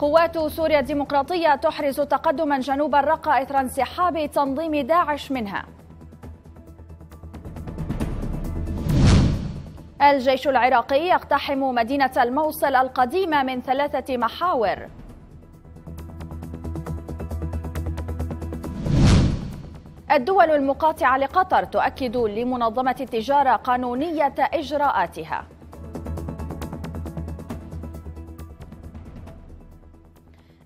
قوات سوريا الديمقراطية تحرز تقدما جنوب الرقة إثر انسحاب تنظيم داعش منها الجيش العراقي يقتحم مدينة الموصل القديمة من ثلاثة محاور الدول المقاطعة لقطر تؤكد لمنظمة التجارة قانونية إجراءاتها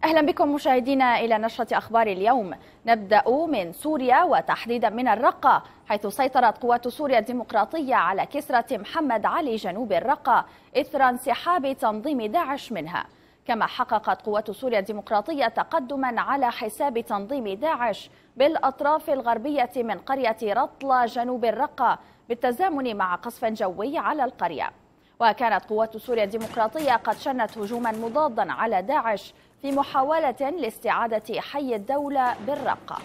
أهلا بكم مشاهدينا إلى نشرة أخبار اليوم نبدأ من سوريا وتحديدا من الرقة حيث سيطرت قوات سوريا الديمقراطية على كسرة محمد علي جنوب الرقة إثر انسحاب تنظيم داعش منها كما حققت قوات سوريا الديمقراطية تقدما على حساب تنظيم داعش بالأطراف الغربية من قرية رطلة جنوب الرقة بالتزامن مع قصف جوي على القرية وكانت قوات سوريا الديمقراطية قد شنت هجوما مضادا على داعش في محاولة لاستعادة حي الدولة بالرقة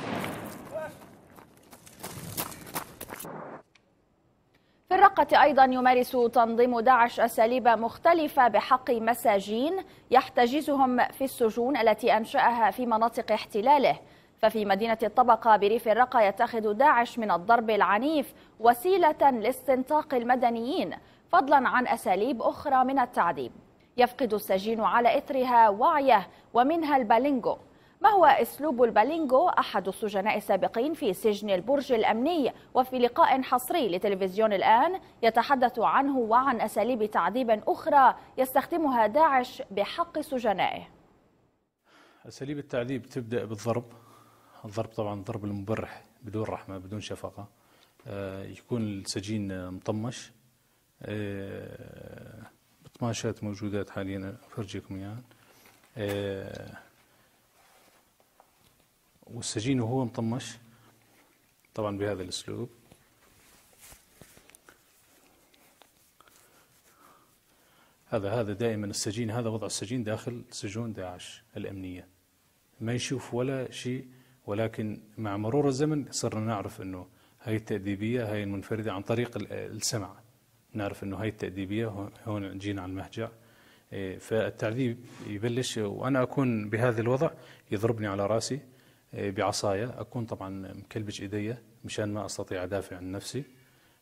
في الرقة أيضا يمارس تنظيم داعش أساليب مختلفة بحق مساجين يحتجزهم في السجون التي أنشأها في مناطق احتلاله ففي مدينة الطبقة بريف الرقة يتخذ داعش من الضرب العنيف وسيلة لاستنطاق المدنيين فضلا عن أساليب أخرى من التعذيب يفقد السجين على إثرها وعيه ومنها البالينجو ما هو أسلوب البالينجو أحد السجناء السابقين في سجن البرج الأمني وفي لقاء حصري لتلفزيون الآن يتحدث عنه وعن أساليب تعذيب أخرى يستخدمها داعش بحق سجنائه أساليب التعذيب تبدأ بالضرب الضرب طبعا ضرب المبرح بدون رحمة بدون شفقة آه، يكون السجين مطمش آه، قماشات موجودات حاليا افرجيكم اياها آه والسجين وهو مطمش طبعا بهذا الاسلوب هذا هذا دائما السجين هذا وضع السجين داخل سجون داعش الامنيه ما يشوف ولا شيء ولكن مع مرور الزمن صرنا نعرف انه هاي التأديبية هاي المنفردة عن طريق السمع نعرف انه هاي التأديبية هون جينا على المهجع إيه، فالتعذيب يبلش وانا اكون بهذا الوضع يضربني على راسي إيه، بعصايا اكون طبعا مكلبش ايدي مشان ما استطيع ادافع عن نفسي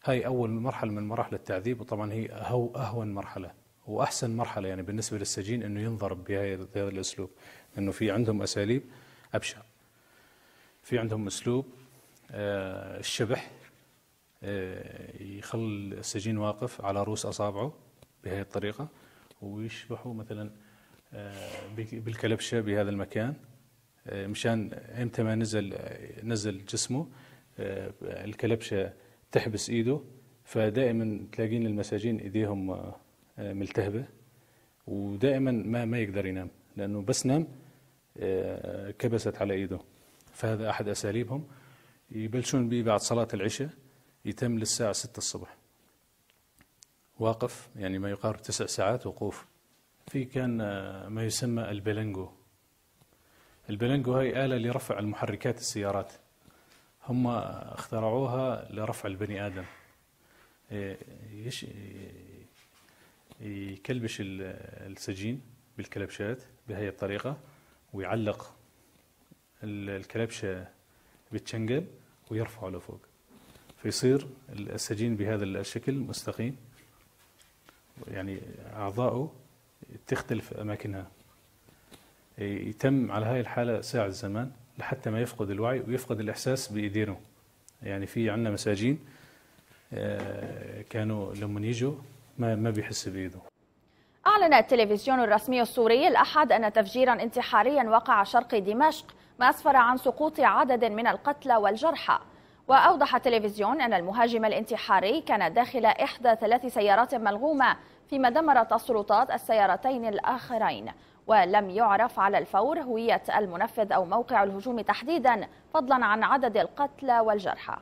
هاي اول مرحله من مراحل التعذيب وطبعا هي هو اهون مرحله واحسن مرحله يعني بالنسبه للسجين انه ينضرب بهذا الاسلوب انه في عندهم اساليب ابشع في عندهم اسلوب آه، الشبح آه، يخل السجين واقف على رؤوس أصابعه بهذه الطريقة ويشبحوا مثلا آه، بالكلبشة بهذا المكان آه، مشان امتى ما نزل نزل جسمه الكلبشة تحبس ايده فدائما تلاقين المساجين ايديهم ملتهبة ودائما ما ما يقدر ينام لانه بس نام كبست على ايده فهذا احد اساليبهم يبلشون به بعد صلاة العشاء يتم للساعة ستة الصبح واقف يعني ما يقارب تسع ساعات وقوف في كان آه، ما يسمى البلنجو البلنجو هي آلة لرفع المحركات السيارات هم اخترعوها لرفع البني آدم آه، يش آه، يكلبش السجين بالكلبشات بهي الطريقة ويعلق الكلبشة بالشنقل ويرفعه لفوق فيصير السجين بهذا الشكل مستقيم يعني أعضاؤه تختلف أماكنها يتم على هاي الحالة ساعة زمان لحتى ما يفقد الوعي ويفقد الإحساس بإيدينه يعني في عندنا مساجين آه، كانوا لما يجوا ما ما بيحس بإيده أعلن التلفزيون الرسمي السوري الأحد أن تفجيرا انتحاريا وقع شرق دمشق ما أسفر عن سقوط عدد من القتلى والجرحى وأوضح التلفزيون أن المهاجم الانتحاري كان داخل إحدى ثلاث سيارات ملغومة فيما دمرت السلطات السيارتين الآخرين ولم يعرف على الفور هوية المنفذ أو موقع الهجوم تحديدا فضلا عن عدد القتلى والجرحى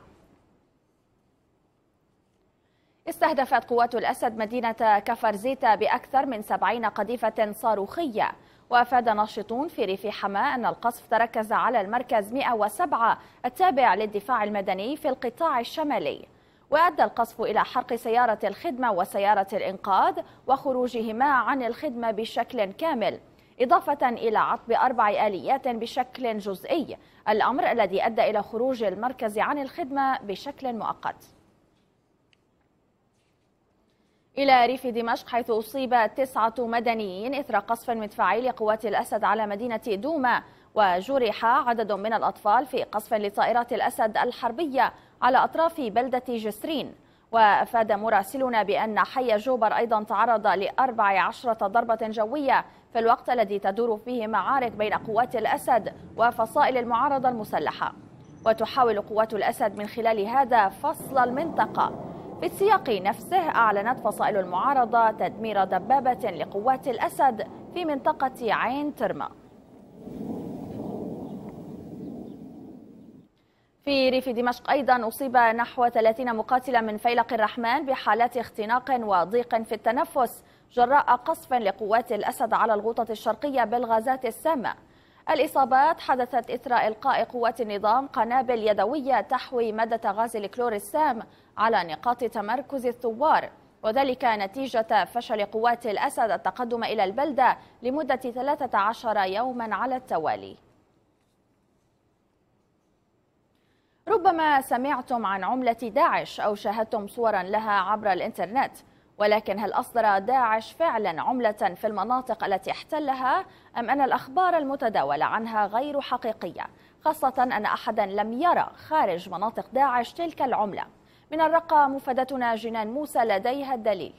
استهدفت قوات الأسد مدينة كفرزيتا بأكثر من 70 قذيفة صاروخية وأفاد ناشطون في ريف حماة أن القصف تركز على المركز 107 التابع للدفاع المدني في القطاع الشمالي وأدى القصف إلى حرق سيارة الخدمة وسيارة الإنقاذ وخروجهما عن الخدمة بشكل كامل إضافة إلى عطب أربع آليات بشكل جزئي الأمر الذي أدى إلى خروج المركز عن الخدمة بشكل مؤقت إلى ريف دمشق حيث أصيب تسعة مدنيين إثر قصف مدفعي لقوات الأسد على مدينة دوما وجرح عدد من الأطفال في قصف لطائرات الأسد الحربية على أطراف بلدة جسرين وأفاد مراسلنا بأن حي جوبر أيضا تعرض لأربع عشرة ضربة جوية في الوقت الذي تدور فيه معارك بين قوات الأسد وفصائل المعارضة المسلحة وتحاول قوات الأسد من خلال هذا فصل المنطقة في السياق نفسه أعلنت فصائل المعارضة تدمير دبابة لقوات الأسد في منطقة عين ترما في ريف دمشق أيضا أصيب نحو 30 مقاتلا من فيلق الرحمن بحالات اختناق وضيق في التنفس جراء قصف لقوات الأسد على الغوطة الشرقية بالغازات السامة الإصابات حدثت إثر إلقاء قوات النظام قنابل يدوية تحوي مادة غاز الكلور السام على نقاط تمركز الثوار وذلك نتيجة فشل قوات الأسد التقدم إلى البلدة لمدة 13 يوما على التوالي ربما سمعتم عن عملة داعش أو شاهدتم صورا لها عبر الإنترنت ولكن هل أصدر داعش فعلا عملة في المناطق التي احتلها أم أن الأخبار المتداولة عنها غير حقيقية خاصة أن أحدا لم يرى خارج مناطق داعش تلك العملة من الرقة مفادتنا جنان موسى لديها الدليل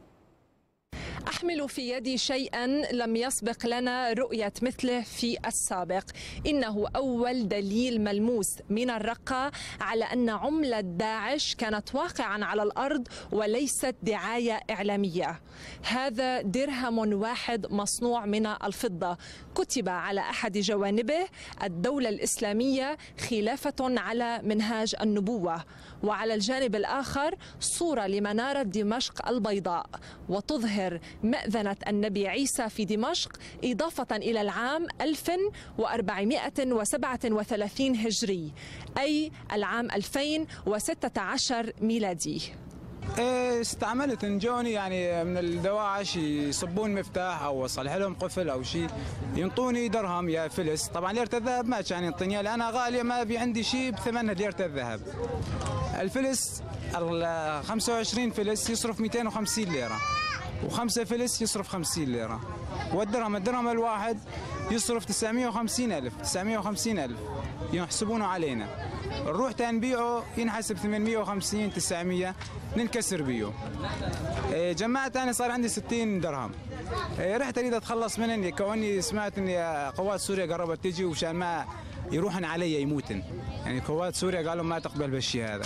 أحمل في يدي شيئا لم يسبق لنا رؤية مثله في السابق إنه أول دليل ملموس من الرقة على أن عملة داعش كانت واقعا على الأرض وليست دعاية إعلامية هذا درهم واحد مصنوع من الفضة كتب على أحد جوانبه الدولة الإسلامية خلافة على منهاج النبوة وعلى الجانب الآخر صورة لمنارة دمشق البيضاء وتظهر مأذنة النبي عيسى في دمشق إضافة إلى العام 1437 هجري أي العام 2016 ميلادي إيه، استعملت نجوني يعني من الدواعش يصبون مفتاح او اصلح لهم قفل او شيء ينطوني درهم يا فلس طبعا ليره الذهب ما كان ينطيني لانها غاليه ما في عندي شيء بثمنها ليره الذهب الفلس ال 25 فلس يصرف 250 ليره وخمسة فلس يصرف 50 ليرة والدرهم الدرهم الواحد يصرف وخمسين ألف وخمسين ألف يحسبونه علينا نروح تنبيعه ينحسب 850 900 ننكسر بيه إيه، جمعت أنا صار عندي 60 درهم إيه، رحت أريد أتخلص منهم كوني سمعت أن قوات سوريا قربت تجي وشان ما يروحن علي يموتن يعني قوات سوريا قالوا ما تقبل بالشيء هذا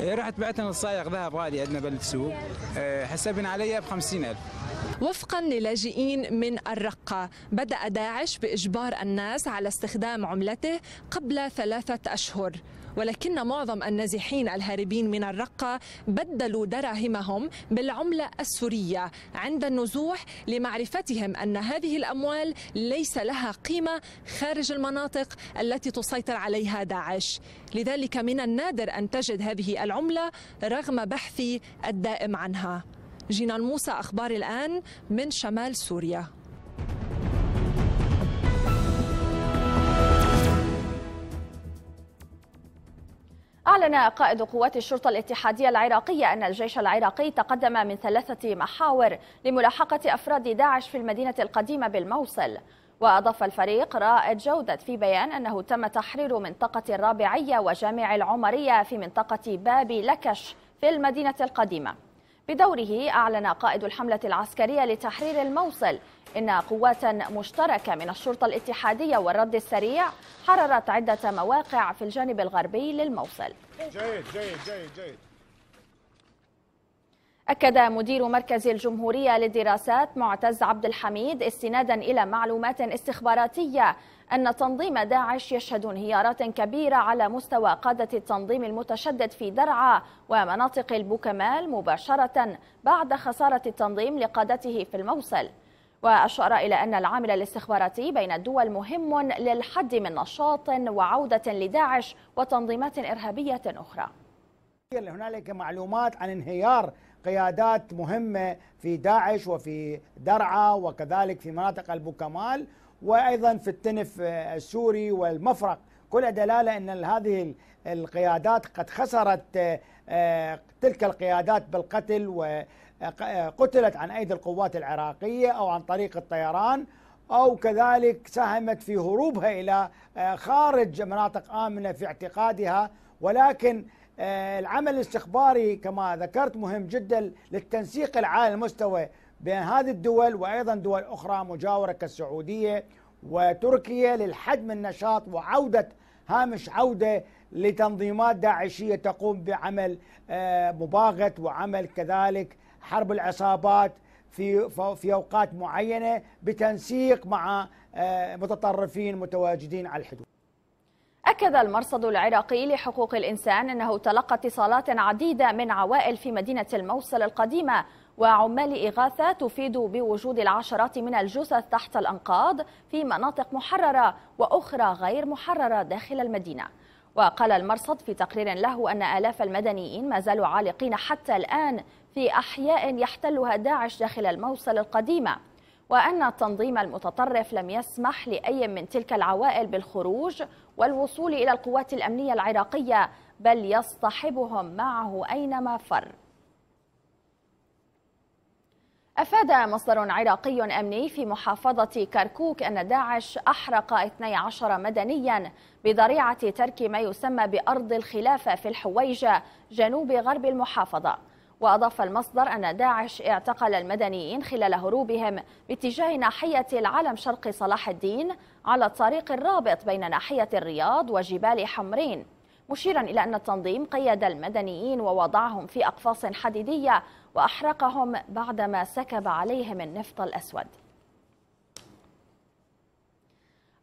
إيه، رحت بعت لنا السائق ذهب غالي عندنا بالسوق إيه، حسبنا عليها ب 50000 وفقا للاجئين من الرقة بدأ داعش بإجبار الناس على استخدام عملته قبل ثلاثة أشهر ولكن معظم النازحين الهاربين من الرقة بدلوا دراهمهم بالعملة السورية عند النزوح لمعرفتهم أن هذه الأموال ليس لها قيمة خارج المناطق التي تسيطر عليها داعش لذلك من النادر أن تجد هذه العملة رغم بحثي الدائم عنها جينا موسى أخبار الآن من شمال سوريا أعلن قائد قوات الشرطة الاتحادية العراقية أن الجيش العراقي تقدم من ثلاثة محاور لملاحقة أفراد داعش في المدينة القديمة بالموصل وأضاف الفريق رائد جودت في بيان أنه تم تحرير منطقة الرابعية وجامع العمرية في منطقة باب لكش في المدينة القديمة بدوره أعلن قائد الحملة العسكرية لتحرير الموصل إن قوات مشتركة من الشرطة الاتحادية والرد السريع حررت عدة مواقع في الجانب الغربي للموصل جيد جيد جيد جيد أكد مدير مركز الجمهورية للدراسات معتز عبد الحميد استنادا إلى معلومات استخباراتية أن تنظيم داعش يشهد انهيارات كبيرة على مستوى قادة التنظيم المتشدد في درعا ومناطق البوكمال مباشرة بعد خسارة التنظيم لقادته في الموصل وأشار إلى أن العامل الاستخباراتي بين الدول مهم للحد من نشاط وعودة لداعش وتنظيمات إرهابية أخرى هنالك معلومات عن انهيار قيادات مهمة في داعش وفي درعا وكذلك في مناطق البوكمال وأيضا في التنف السوري والمفرق كل دلالة أن هذه القيادات قد خسرت آه، تلك القيادات بالقتل و قتلت عن أيدي القوات العراقية أو عن طريق الطيران أو كذلك ساهمت في هروبها إلى آه، خارج مناطق آمنة في اعتقادها ولكن آه، العمل الاستخباري كما ذكرت مهم جدا للتنسيق العالي المستوى بين هذه الدول وايضا دول اخرى مجاوره كالسعوديه وتركيا للحد من النشاط وعوده هامش عوده لتنظيمات داعشيه تقوم بعمل آه، مباغت وعمل كذلك حرب العصابات في في اوقات معينه بتنسيق مع آه، متطرفين متواجدين على الحدود. أكد المرصد العراقي لحقوق الإنسان أنه تلقى اتصالات عديدة من عوائل في مدينة الموصل القديمة وعمال إغاثة تفيد بوجود العشرات من الجثث تحت الأنقاض في مناطق محررة وأخرى غير محررة داخل المدينة وقال المرصد في تقرير له أن آلاف المدنيين ما زالوا عالقين حتى الآن في أحياء يحتلها داعش داخل الموصل القديمة وأن التنظيم المتطرف لم يسمح لأي من تلك العوائل بالخروج والوصول إلى القوات الأمنية العراقية بل يصطحبهم معه أينما فر أفاد مصدر عراقي أمني في محافظة كركوك أن داعش أحرق 12 مدنيا بذريعة ترك ما يسمى بأرض الخلافة في الحويجة جنوب غرب المحافظة وأضاف المصدر أن داعش اعتقل المدنيين خلال هروبهم باتجاه ناحية العلم شرق صلاح الدين على الطريق الرابط بين ناحية الرياض وجبال حمرين مشيرا إلى أن التنظيم قيد المدنيين ووضعهم في أقفاص حديدية وأحرقهم بعدما سكب عليهم النفط الأسود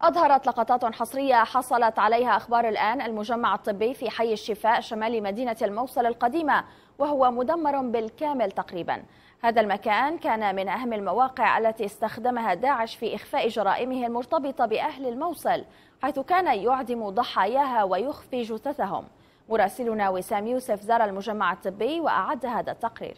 أظهرت لقطات حصرية حصلت عليها أخبار الآن المجمع الطبي في حي الشفاء شمال مدينة الموصل القديمة وهو مدمر بالكامل تقريبا هذا المكان كان من أهم المواقع التي استخدمها داعش في إخفاء جرائمه المرتبطة بأهل الموصل حيث كان يعدم ضحاياها ويخفي جثثهم مراسلنا وسام يوسف زار المجمع الطبي وأعد هذا التقرير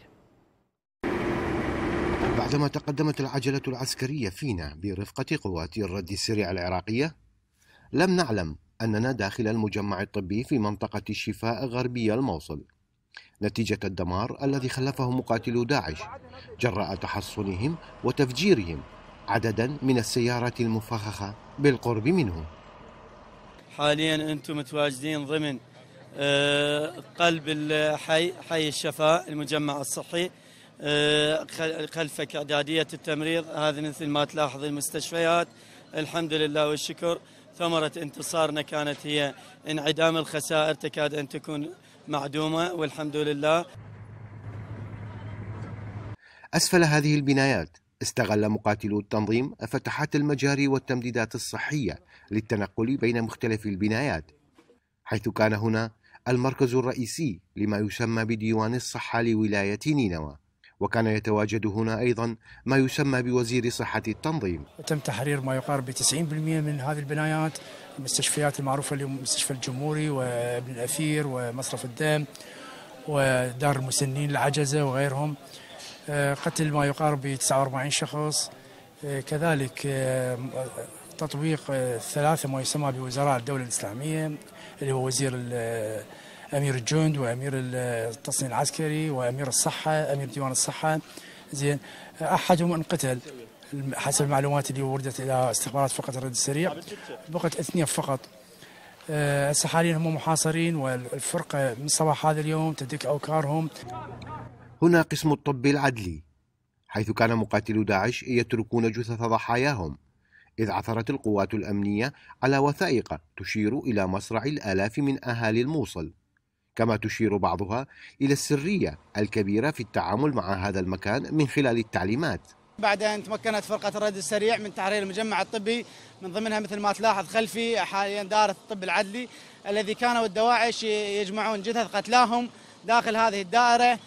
بعدما تقدمت العجلة العسكرية فينا برفقة قوات الرد السريع العراقية لم نعلم أننا داخل المجمع الطبي في منطقة الشفاء غربية الموصل نتيجة الدمار الذي خلفه مقاتلو داعش جراء تحصنهم وتفجيرهم عددا من السيارات المفخخة بالقرب منهم حاليا أنتم متواجدين ضمن آه، قلب الحي حي الشفاء المجمع الصحي آه، خلفك إعدادية التمريض هذه مثل ما تلاحظ المستشفيات الحمد لله والشكر ثمرة انتصارنا كانت هي انعدام الخسائر تكاد أن تكون معدومة والحمد لله أسفل هذه البنايات استغل مقاتلو التنظيم فتحات المجاري والتمديدات الصحية للتنقل بين مختلف البنايات حيث كان هنا المركز الرئيسي لما يسمى بديوان الصحة لولاية نينوى وكان يتواجد هنا أيضا ما يسمى بوزير صحة التنظيم تم تحرير ما يقارب 90% من هذه البنايات المستشفيات المعروفة اللي مستشفى الجمهوري وابن الأثير ومصرف الدم ودار المسنين العجزة وغيرهم آه، قتل ما يقارب ب 49 شخص آه، كذلك آه، تطبيق ثلاثة ما يسمى بوزراء الدولة الإسلامية اللي هو وزير امير الجند وامير التصنيع العسكري وامير الصحه امير ديوان الصحه زين احدهم انقتل حسب المعلومات اللي وردت الى استخبارات فقط الرد السريع بقت اثنين فقط هسه آه، حاليا هم محاصرين والفرقه من صباح هذا اليوم تدك اوكارهم هنا قسم الطب العدلي حيث كان مقاتلو داعش يتركون جثث ضحاياهم إذ عثرت القوات الأمنية على وثائق تشير إلى مصرع الآلاف من أهالي الموصل كما تشير بعضها إلى السرية الكبيرة في التعامل مع هذا المكان من خلال التعليمات بعد أن تمكنت فرقة الرد السريع من تحرير المجمع الطبي من ضمنها مثل ما تلاحظ خلفي حاليا دارة الطب العدلي الذي كانوا الدواعش يجمعون جثث قتلاهم داخل هذه الدائرة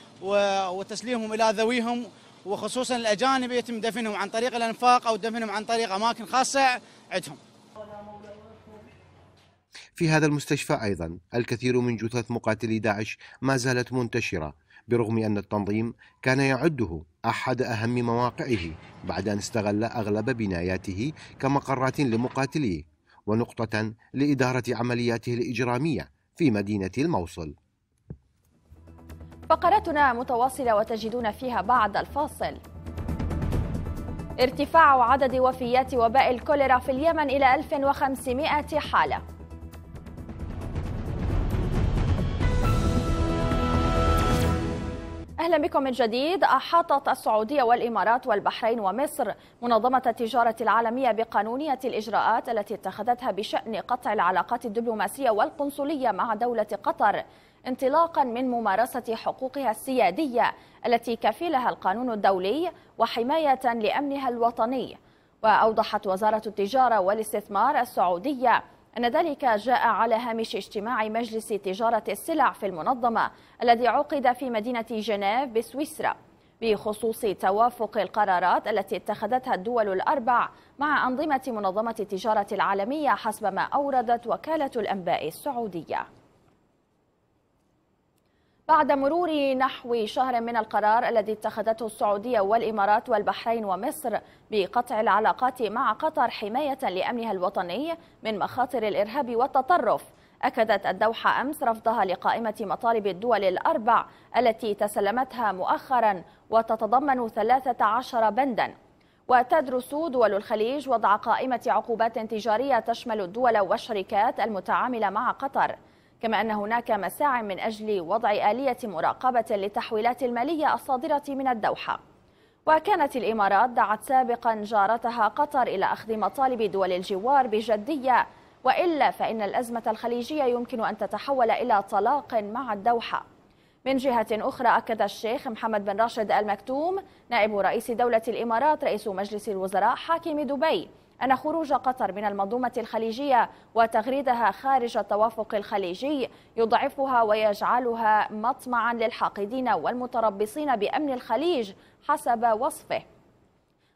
وتسليمهم إلى ذويهم وخصوصا الأجانب يتم دفنهم عن طريق الأنفاق أو دفنهم عن طريق أماكن خاصة عندهم في هذا المستشفى أيضا الكثير من جثث مقاتلي داعش ما زالت منتشرة برغم أن التنظيم كان يعده أحد أهم مواقعه بعد أن استغل أغلب بناياته كمقرات لمقاتليه ونقطة لإدارة عملياته الإجرامية في مدينة الموصل فقرتنا متواصلة وتجدون فيها بعد الفاصل ارتفاع عدد وفيات وباء الكوليرا في اليمن إلى 1500 حالة أهلا بكم من جديد أحاطت السعودية والإمارات والبحرين ومصر منظمة التجارة العالمية بقانونية الإجراءات التي اتخذتها بشأن قطع العلاقات الدبلوماسية والقنصلية مع دولة قطر انطلاقا من ممارسة حقوقها السيادية التي كفلها القانون الدولي وحماية لأمنها الوطني وأوضحت وزارة التجارة والاستثمار السعودية أن ذلك جاء على هامش اجتماع مجلس تجارة السلع في المنظمة الذي عقد في مدينة جنيف بسويسرا بخصوص توافق القرارات التي اتخذتها الدول الأربع مع أنظمة منظمة التجارة العالمية حسب ما أوردت وكالة الأنباء السعودية بعد مرور نحو شهر من القرار الذي اتخذته السعودية والإمارات والبحرين ومصر بقطع العلاقات مع قطر حماية لأمنها الوطني من مخاطر الإرهاب والتطرف أكدت الدوحة أمس رفضها لقائمة مطالب الدول الأربع التي تسلمتها مؤخرا وتتضمن 13 بنداً وتدرس دول الخليج وضع قائمة عقوبات تجارية تشمل الدول والشركات المتعاملة مع قطر كما أن هناك مساع من أجل وضع آلية مراقبة للتحويلات المالية الصادرة من الدوحة وكانت الإمارات دعت سابقا جارتها قطر إلى أخذ مطالب دول الجوار بجدية وإلا فإن الأزمة الخليجية يمكن أن تتحول إلى طلاق مع الدوحة من جهة أخرى أكد الشيخ محمد بن راشد المكتوم نائب رئيس دولة الإمارات رئيس مجلس الوزراء حاكم دبي أن خروج قطر من المنظومة الخليجية وتغريدها خارج التوافق الخليجي يضعفها ويجعلها مطمعا للحاقدين والمتربصين بأمن الخليج حسب وصفه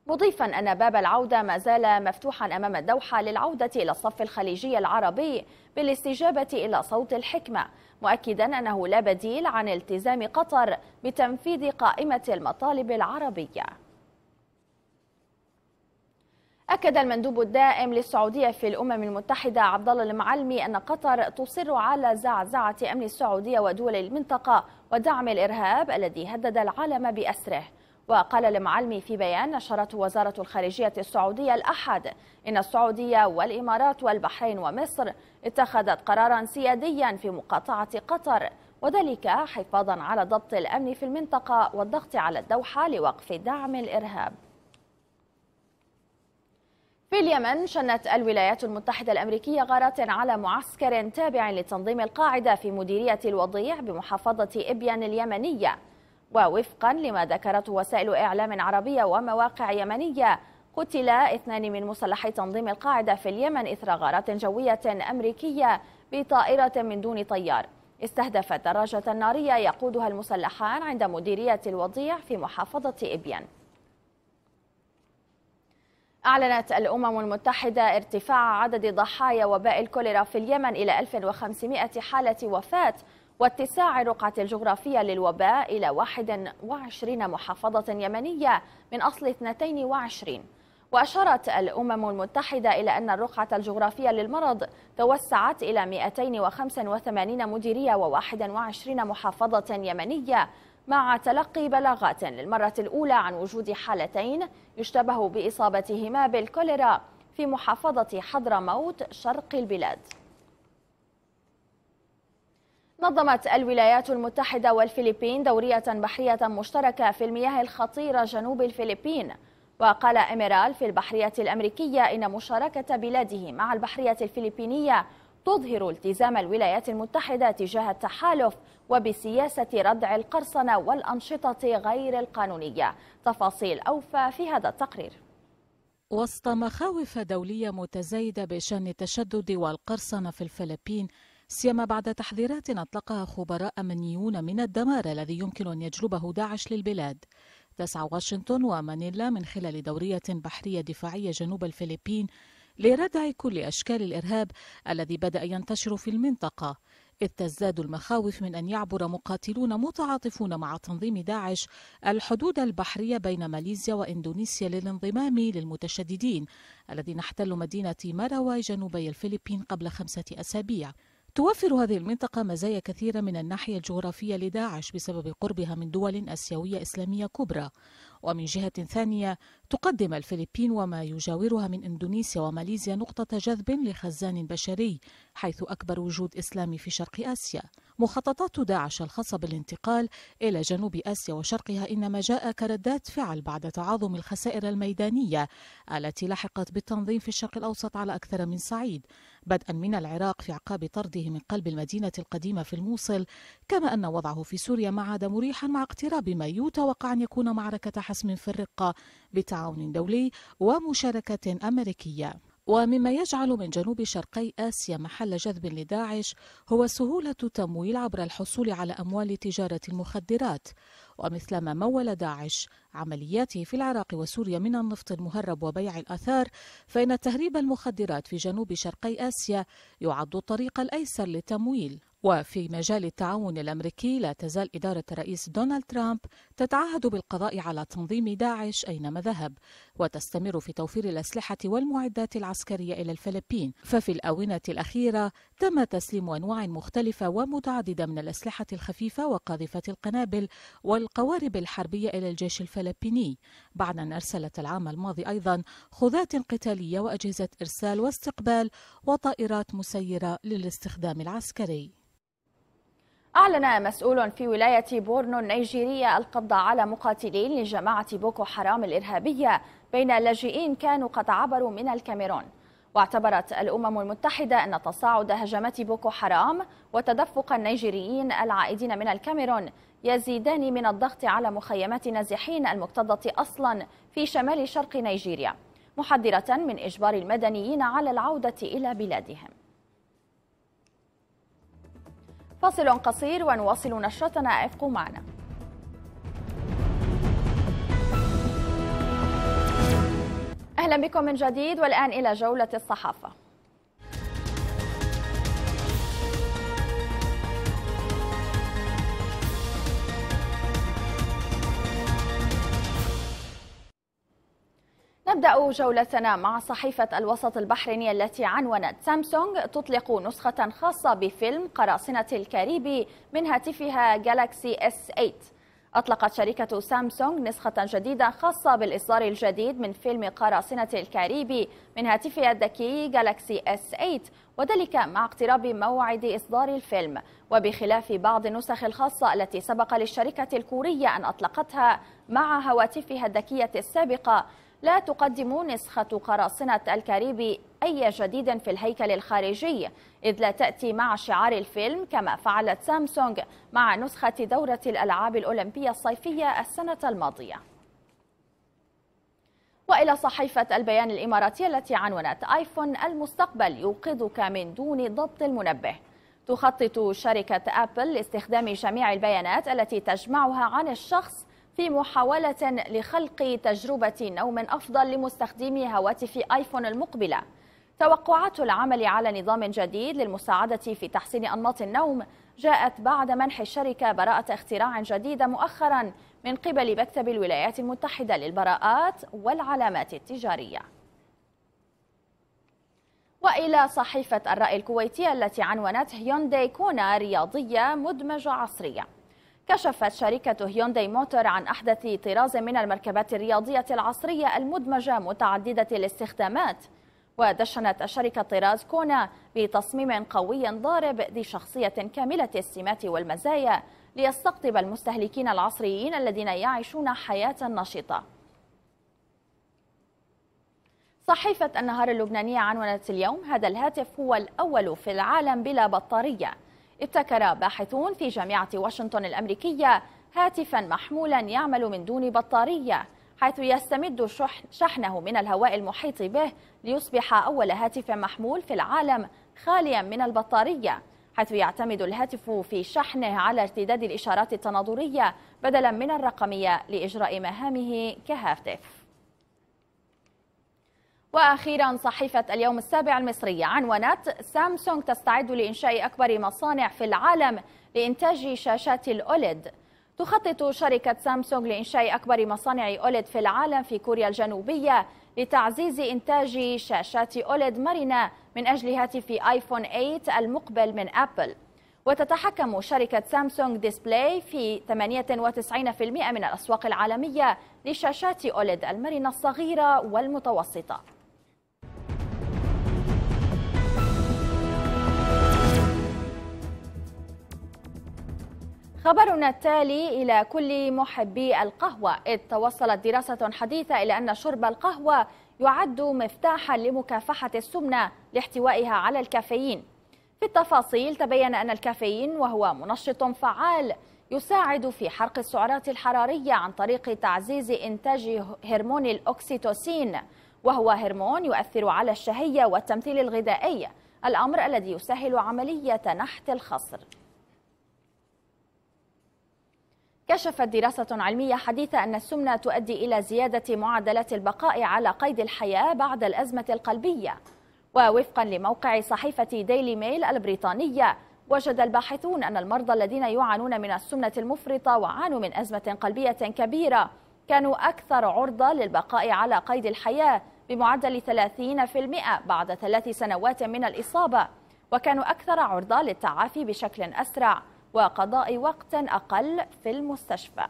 مضيفا أن باب العودة ما زال مفتوحا أمام الدوحة للعودة إلى الصف الخليجي العربي بالاستجابة إلى صوت الحكمة مؤكدا أنه لا بديل عن التزام قطر بتنفيذ قائمة المطالب العربية أكد المندوب الدائم للسعودية في الأمم المتحدة عبد الله المعلمي أن قطر تصر على زعزعة أمن السعودية ودول المنطقة ودعم الإرهاب الذي هدد العالم بأسره. وقال المعلمي في بيان نشرته وزارة الخارجية السعودية الأحد إن السعودية والإمارات والبحرين ومصر اتخذت قرارا سياديا في مقاطعة قطر وذلك حفاظا على ضبط الأمن في المنطقة والضغط على الدوحة لوقف دعم الإرهاب في اليمن شنت الولايات المتحدة الأمريكية غارات على معسكر تابع لتنظيم القاعدة في مديرية الوضيع بمحافظة إبيان اليمنية ووفقا لما ذكرته وسائل إعلام عربية ومواقع يمنية قتل اثنان من مسلحي تنظيم القاعدة في اليمن إثر غارات جوية أمريكية بطائرة من دون طيار استهدفت دراجة نارية يقودها المسلحان عند مديرية الوضيع في محافظة إبيان أعلنت الأمم المتحدة ارتفاع عدد ضحايا وباء الكوليرا في اليمن إلى 1500 حالة وفاة واتساع الرقعة الجغرافية للوباء إلى 21 محافظة يمنية من أصل 22 وأشارت الأمم المتحدة إلى أن الرقعة الجغرافية للمرض توسعت إلى 285 مديرية و21 محافظة يمنية مع تلقي بلاغات للمرة الأولى عن وجود حالتين يشتبه بإصابتهما بالكوليرا في محافظة حضرموت شرق البلاد نظمت الولايات المتحدة والفلبين دورية بحرية مشتركة في المياه الخطيرة جنوب الفلبين وقال إميرال في البحرية الأمريكية إن مشاركة بلاده مع البحرية الفلبينية تظهر التزام الولايات المتحدة تجاه التحالف وبسياسة ردع القرصنة والأنشطة غير القانونية تفاصيل أوفى في هذا التقرير وسط مخاوف دولية متزايدة بشأن التشدد والقرصنة في الفلبين سيما بعد تحذيرات أطلقها خبراء أمنيون من الدمار الذي يمكن أن يجلبه داعش للبلاد تسعى واشنطن ومانيلا من خلال دورية بحرية دفاعية جنوب الفلبين لردع كل أشكال الإرهاب الذي بدأ ينتشر في المنطقة إذ تزداد المخاوف من أن يعبر مقاتلون متعاطفون مع تنظيم داعش الحدود البحرية بين ماليزيا وإندونيسيا للانضمام للمتشددين الذين احتلوا مدينة ماراواي جنوبي الفلبين قبل خمسة أسابيع توفر هذه المنطقة مزايا كثيرة من الناحية الجغرافية لداعش بسبب قربها من دول آسيوية إسلامية كبرى ومن جهة ثانية تقدم الفلبين وما يجاورها من إندونيسيا وماليزيا نقطة جذب لخزان بشري حيث أكبر وجود إسلامي في شرق آسيا مخططات داعش الخاصة بالانتقال إلى جنوب آسيا وشرقها إنما جاء كردات فعل بعد تعاظم الخسائر الميدانية التي لحقت بالتنظيم في الشرق الأوسط على أكثر من صعيد بدءا من العراق في اعقاب طرده من قلب المدينه القديمه في الموصل كما ان وضعه في سوريا ما عاد مريحا مع اقتراب ما يتوقع ان يكون معركه حسم في الرقه بتعاون دولي ومشاركه امريكيه ومما يجعل من جنوب شرقي آسيا محل جذب لداعش هو سهولة تمويل عبر الحصول على أموال تجارة المخدرات ومثلما مول داعش عملياته في العراق وسوريا من النفط المهرب وبيع الأثار فإن تهريب المخدرات في جنوب شرقي آسيا يعد الطريق الأيسر للتمويل وفي مجال التعاون الامريكي لا تزال اداره الرئيس دونالد ترامب تتعهد بالقضاء على تنظيم داعش اينما ذهب وتستمر في توفير الاسلحه والمعدات العسكريه الى الفلبين ففي الاونه الاخيره تم تسليم انواع مختلفه ومتعدده من الاسلحه الخفيفه وقاذفه القنابل والقوارب الحربيه الى الجيش الفلبيني بعد ان ارسلت العام الماضي ايضا خذات قتاليه واجهزه ارسال واستقبال وطائرات مسيره للاستخدام العسكري أعلن مسؤول في ولاية بورنو النيجيرية القبض على مقاتلين لجماعة بوكو حرام الإرهابية بين لاجئين كانوا قد عبروا من الكاميرون واعتبرت الأمم المتحدة أن تصاعد هجمات بوكو حرام وتدفق النيجيريين العائدين من الكاميرون يزيدان من الضغط على مخيمات نازحين المكتظة أصلا في شمال شرق نيجيريا محذرة من إجبار المدنيين على العودة إلى بلادهم فاصل قصير ونواصل نشرتنا ابقوا معنا أهلا بكم من جديد والآن إلى جولة الصحافة نبدأ جولتنا مع صحيفة الوسط البحرينية التي عنونت سامسونج تطلق نسخة خاصة بفيلم قراصنة الكاريبي من هاتفها جالاكسي S8 أطلقت شركة سامسونج نسخة جديدة خاصة بالإصدار الجديد من فيلم قراصنة الكاريبي من هاتفها الذكي جالاكسي S8 وذلك مع اقتراب موعد إصدار الفيلم وبخلاف بعض النسخ الخاصة التي سبق للشركة الكورية أن أطلقتها مع هواتفها الذكية السابقة لا تقدم نسخة قراصنة الكاريبي أي جديد في الهيكل الخارجي إذ لا تأتي مع شعار الفيلم كما فعلت سامسونج مع نسخة دورة الألعاب الأولمبية الصيفية السنة الماضية وإلى صحيفة البيان الإماراتية التي عنونت آيفون المستقبل يوقظك من دون ضبط المنبه تخطط شركة أبل لاستخدام جميع البيانات التي تجمعها عن الشخص في محاولة لخلق تجربة نوم أفضل لمستخدمي هواتف آيفون المقبلة توقعات العمل على نظام جديد للمساعدة في تحسين أنماط النوم جاءت بعد منح الشركة براءة اختراع جديدة مؤخرا من قبل مكتب الولايات المتحدة للبراءات والعلامات التجارية وإلى صحيفة الرأي الكويتية التي عنونت هيونداي كونا رياضية مدمجة عصرية كشفت شركة هيونداي موتور عن أحدث طراز من المركبات الرياضية العصرية المدمجة متعددة الاستخدامات ودشنت الشركة طراز كونا بتصميم قوي ضارب ذي شخصية كاملة السمات والمزايا ليستقطب المستهلكين العصريين الذين يعيشون حياة نشطة صحيفة النهار اللبنانية عنونت اليوم هذا الهاتف هو الأول في العالم بلا بطارية ابتكر باحثون في جامعة واشنطن الأمريكية هاتفا محمولا يعمل من دون بطارية حيث يستمد شحنه من الهواء المحيط به ليصبح أول هاتف محمول في العالم خاليا من البطارية حيث يعتمد الهاتف في شحنه على ارتداد الإشارات التناظرية بدلا من الرقمية لإجراء مهامه كهاتف وأخيرا صحيفة اليوم السابع المصرية عنونت سامسونج تستعد لإنشاء أكبر مصانع في العالم لإنتاج شاشات الأوليد تخطط شركة سامسونج لإنشاء أكبر مصانع أوليد في العالم في كوريا الجنوبية لتعزيز إنتاج شاشات أوليد مرنة من أجل هاتف آيفون 8 المقبل من أبل وتتحكم شركة سامسونج ديسبلاي في 98% من الأسواق العالمية لشاشات أوليد المرنة الصغيرة والمتوسطة خبرنا التالي إلى كل محبي القهوة إذ توصلت دراسة حديثة إلى أن شرب القهوة يعد مفتاحا لمكافحة السمنة لاحتوائها على الكافيين في التفاصيل تبين أن الكافيين وهو منشط فعال يساعد في حرق السعرات الحرارية عن طريق تعزيز إنتاج هرمون الأكسيتوسين وهو هرمون يؤثر على الشهية والتمثيل الغذائي الأمر الذي يسهل عملية نحت الخصر كشفت دراسة علمية حديثة أن السمنة تؤدي إلى زيادة معدلات البقاء على قيد الحياة بعد الأزمة القلبية ووفقا لموقع صحيفة ديلي ميل البريطانية وجد الباحثون أن المرضى الذين يعانون من السمنة المفرطة وعانوا من أزمة قلبية كبيرة كانوا أكثر عرضة للبقاء على قيد الحياة بمعدل 30% بعد ثلاث سنوات من الإصابة وكانوا أكثر عرضة للتعافي بشكل أسرع وقضاء وقت أقل في المستشفى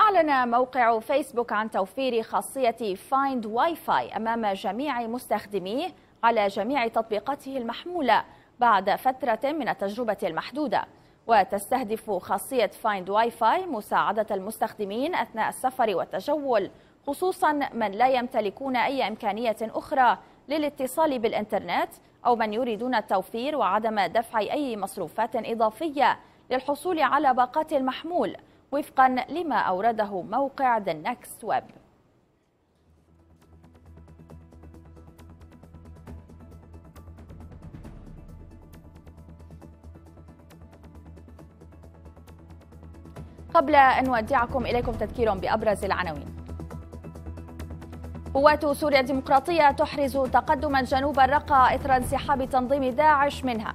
أعلن موقع فيسبوك عن توفير خاصية فايند واي فاي أمام جميع مستخدميه على جميع تطبيقاته المحمولة بعد فترة من التجربة المحدودة وتستهدف خاصية فايند واي فاي مساعدة المستخدمين أثناء السفر والتجول خصوصا من لا يمتلكون أي إمكانية أخرى للاتصال بالإنترنت أو من يريدون التوفير وعدم دفع أي مصروفات إضافية للحصول على باقات المحمول وفقا لما أورده موقع The Next Web قبل أن نودعكم إليكم تذكير بأبرز العناوين قوات سوريا الديمقراطية تحرز تقدما جنوب الرقة إثر انسحاب تنظيم داعش منها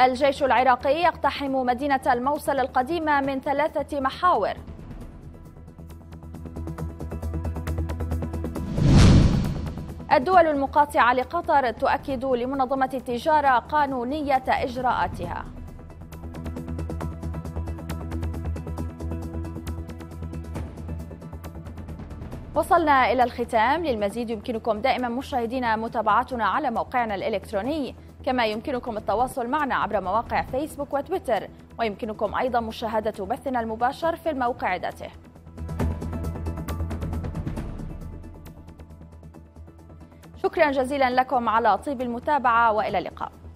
الجيش العراقي يقتحم مدينة الموصل القديمة من ثلاثة محاور الدول المقاطعة لقطر تؤكد لمنظمة التجارة قانونية إجراءاتها وصلنا إلى الختام للمزيد يمكنكم دائما مشاهدينا متابعتنا على موقعنا الإلكتروني كما يمكنكم التواصل معنا عبر مواقع فيسبوك وتويتر ويمكنكم أيضا مشاهدة بثنا المباشر في الموقع ذاته شكرا جزيلا لكم على طيب المتابعة وإلى اللقاء